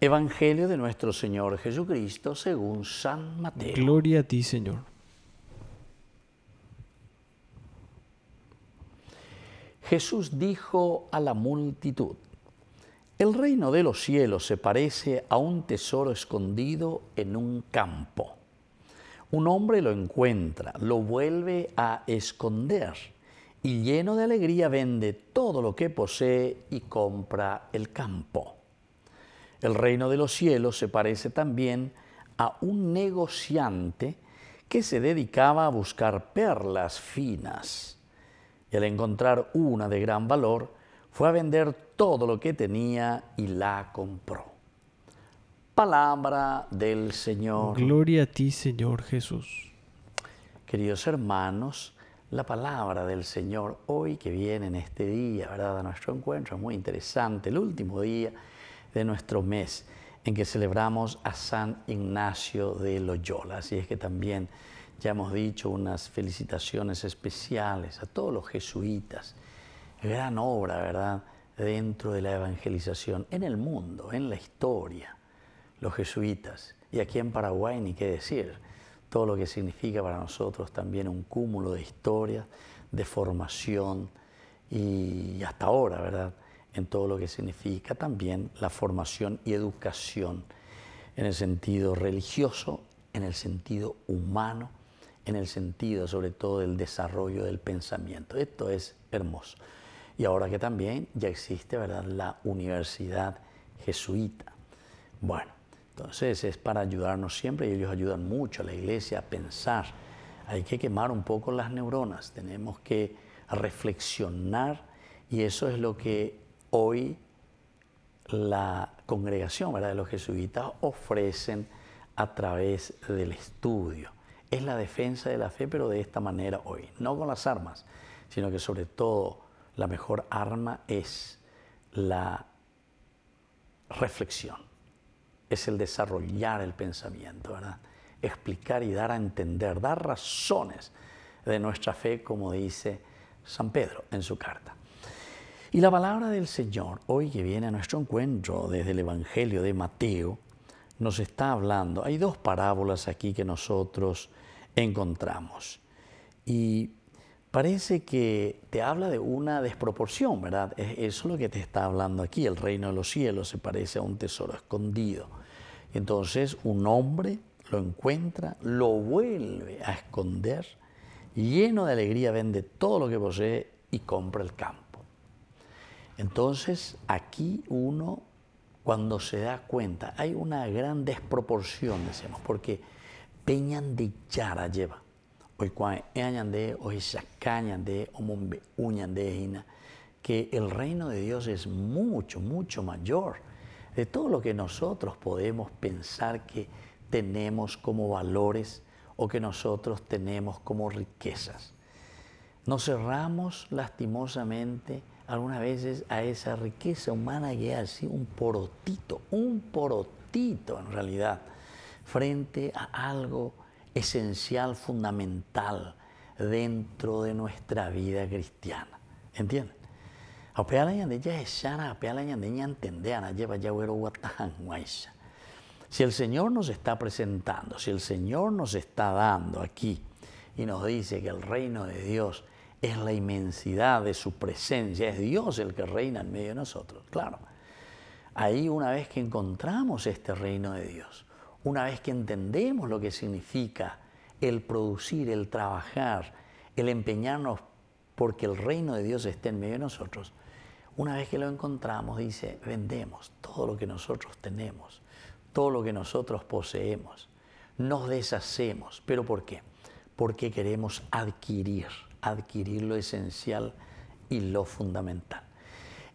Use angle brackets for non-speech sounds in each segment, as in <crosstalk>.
Evangelio de nuestro Señor Jesucristo según San Mateo. Gloria a ti, Señor. Jesús dijo a la multitud, el reino de los cielos se parece a un tesoro escondido en un campo. Un hombre lo encuentra, lo vuelve a esconder y lleno de alegría vende todo lo que posee y compra el campo. El reino de los cielos se parece también a un negociante que se dedicaba a buscar perlas finas. Y al encontrar una de gran valor, fue a vender todo lo que tenía y la compró. Palabra del Señor. Gloria a ti, Señor Jesús. Queridos hermanos, la palabra del Señor hoy que viene en este día, ¿verdad? A nuestro encuentro, es muy interesante, el último día de nuestro mes en que celebramos a San Ignacio de Loyola. Así es que también ya hemos dicho unas felicitaciones especiales a todos los jesuitas. Gran obra, ¿verdad? Dentro de la evangelización, en el mundo, en la historia, los jesuitas. Y aquí en Paraguay ni qué decir, todo lo que significa para nosotros también un cúmulo de historia, de formación y hasta ahora, ¿verdad? en todo lo que significa también la formación y educación en el sentido religioso, en el sentido humano, en el sentido sobre todo del desarrollo del pensamiento. Esto es hermoso. Y ahora que también ya existe ¿verdad? la universidad jesuita. Bueno, entonces es para ayudarnos siempre y ellos ayudan mucho a la iglesia a pensar. Hay que quemar un poco las neuronas, tenemos que reflexionar y eso es lo que hoy la congregación de los jesuitas ofrecen a través del estudio. Es la defensa de la fe, pero de esta manera hoy, no con las armas, sino que sobre todo la mejor arma es la reflexión, es el desarrollar el pensamiento, explicar y dar a entender, dar razones de nuestra fe, como dice San Pedro en su carta. Y la palabra del Señor, hoy que viene a nuestro encuentro desde el Evangelio de Mateo, nos está hablando. Hay dos parábolas aquí que nosotros encontramos. Y parece que te habla de una desproporción, ¿verdad? Eso es lo que te está hablando aquí. El reino de los cielos se parece a un tesoro escondido. Entonces un hombre lo encuentra, lo vuelve a esconder, lleno de alegría vende todo lo que posee y compra el campo. Entonces, aquí uno, cuando se da cuenta, hay una gran desproporción, decimos, porque peñan de yara lleva. Hoy de, hoy sacañan de, uñan de hina, que el reino de Dios es mucho, mucho mayor de todo lo que nosotros podemos pensar que tenemos como valores o que nosotros tenemos como riquezas. Nos cerramos lastimosamente algunas veces a esa riqueza humana que es así un porotito, un porotito en realidad, frente a algo esencial, fundamental dentro de nuestra vida cristiana. ¿Entienden? Si el Señor nos está presentando, si el Señor nos está dando aquí y nos dice que el reino de Dios es la inmensidad de su presencia, es Dios el que reina en medio de nosotros, claro. Ahí una vez que encontramos este reino de Dios, una vez que entendemos lo que significa el producir, el trabajar, el empeñarnos porque el reino de Dios esté en medio de nosotros, una vez que lo encontramos, dice, vendemos todo lo que nosotros tenemos, todo lo que nosotros poseemos, nos deshacemos. ¿Pero por qué? Porque queremos adquirir adquirir lo esencial y lo fundamental.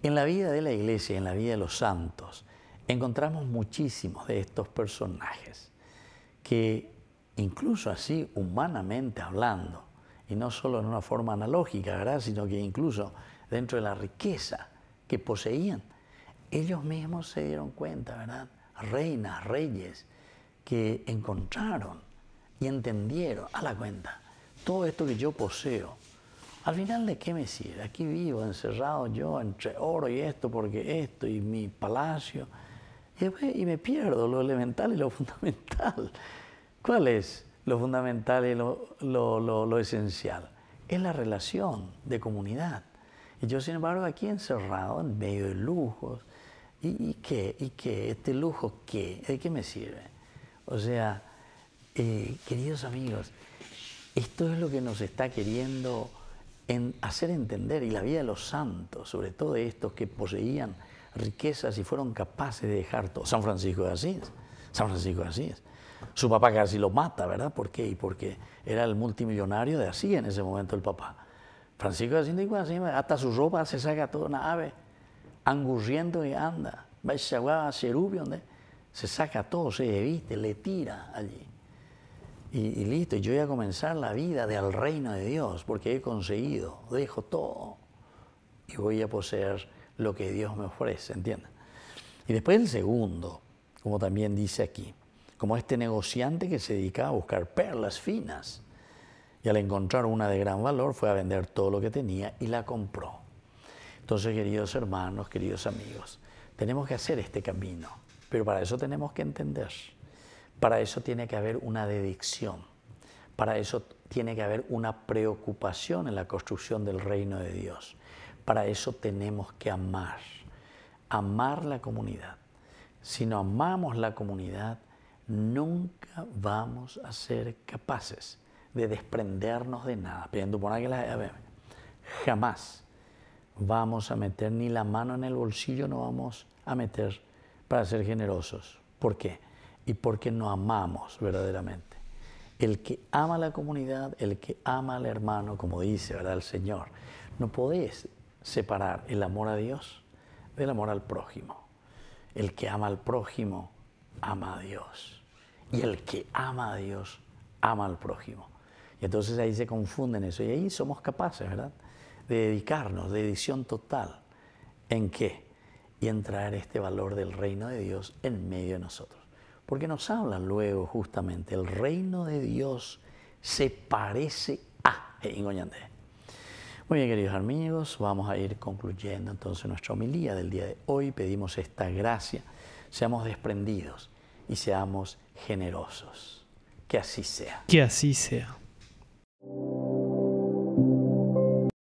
En la vida de la iglesia, en la vida de los santos, encontramos muchísimos de estos personajes que incluso así, humanamente hablando, y no solo en una forma analógica, sino que incluso dentro de la riqueza que poseían, ellos mismos se dieron cuenta, ¿verdad? Reinas, reyes, que encontraron y entendieron a la cuenta todo esto que yo poseo, al final de qué me sirve? Aquí vivo, encerrado yo entre oro y esto, porque esto y mi palacio. Y, me pierdo lo elemental y lo <laughs> fundamental. ¿Cuál es lo fundamental y lo, lo, lo, esencial? Es la relación de comunidad. Y yo, sin embargo, aquí encerrado, en medio de lujos, ¿y, qué? ¿Y qué? ¿Este lujo qué? ¿De qué me sirve? O sea, eh, queridos amigos, esto es lo que nos está queriendo hacer entender y la vida de los santos, sobre todo de estos que poseían riquezas y fueron capaces de dejar todo. San Francisco de Asís, San Francisco de Asís. Su papá casi lo mata, ¿verdad? ¿Por qué? Y porque era el multimillonario de Asís en ese momento el papá. Francisco de Asís dijo hasta su ropa se saca toda una ave, angurriendo y anda. Va a se saca todo, se viste, le tira allí y, listo, yo voy a comenzar la vida del reino de Dios, porque he conseguido, dejo todo y voy a poseer lo que Dios me ofrece, ¿entiendes? Y después el segundo, como también dice aquí, como este negociante que se dedicaba a buscar perlas finas y al encontrar una de gran valor fue a vender todo lo que tenía y la compró. Entonces, queridos hermanos, queridos amigos, tenemos que hacer este camino, pero para eso tenemos que entender para eso tiene que haber una dedicción, para eso tiene que haber una preocupación en la construcción del reino de Dios. Para eso tenemos que amar, amar la comunidad. Si no amamos la comunidad, nunca vamos a ser capaces de desprendernos de nada. Jamás vamos a meter ni la mano en el bolsillo, no vamos a meter para ser generosos. ¿Por qué? y porque no amamos verdaderamente. El que ama a la comunidad, el que ama al hermano, como dice ¿verdad? el Señor, no podés separar el amor a Dios del amor al prójimo. El que ama al prójimo, ama a Dios. Y el que ama a Dios, ama al prójimo. Y entonces ahí se confunden eso. Y ahí somos capaces, ¿verdad? De dedicarnos, de edición total. ¿En qué? Y en traer este valor del reino de Dios en medio de nosotros. Porque nos habla luego justamente, el reino de Dios se parece a Muy bien, queridos amigos, vamos a ir concluyendo entonces nuestra homilía del día de hoy. Pedimos esta gracia, seamos desprendidos y seamos generosos. Que así sea. Que así sea.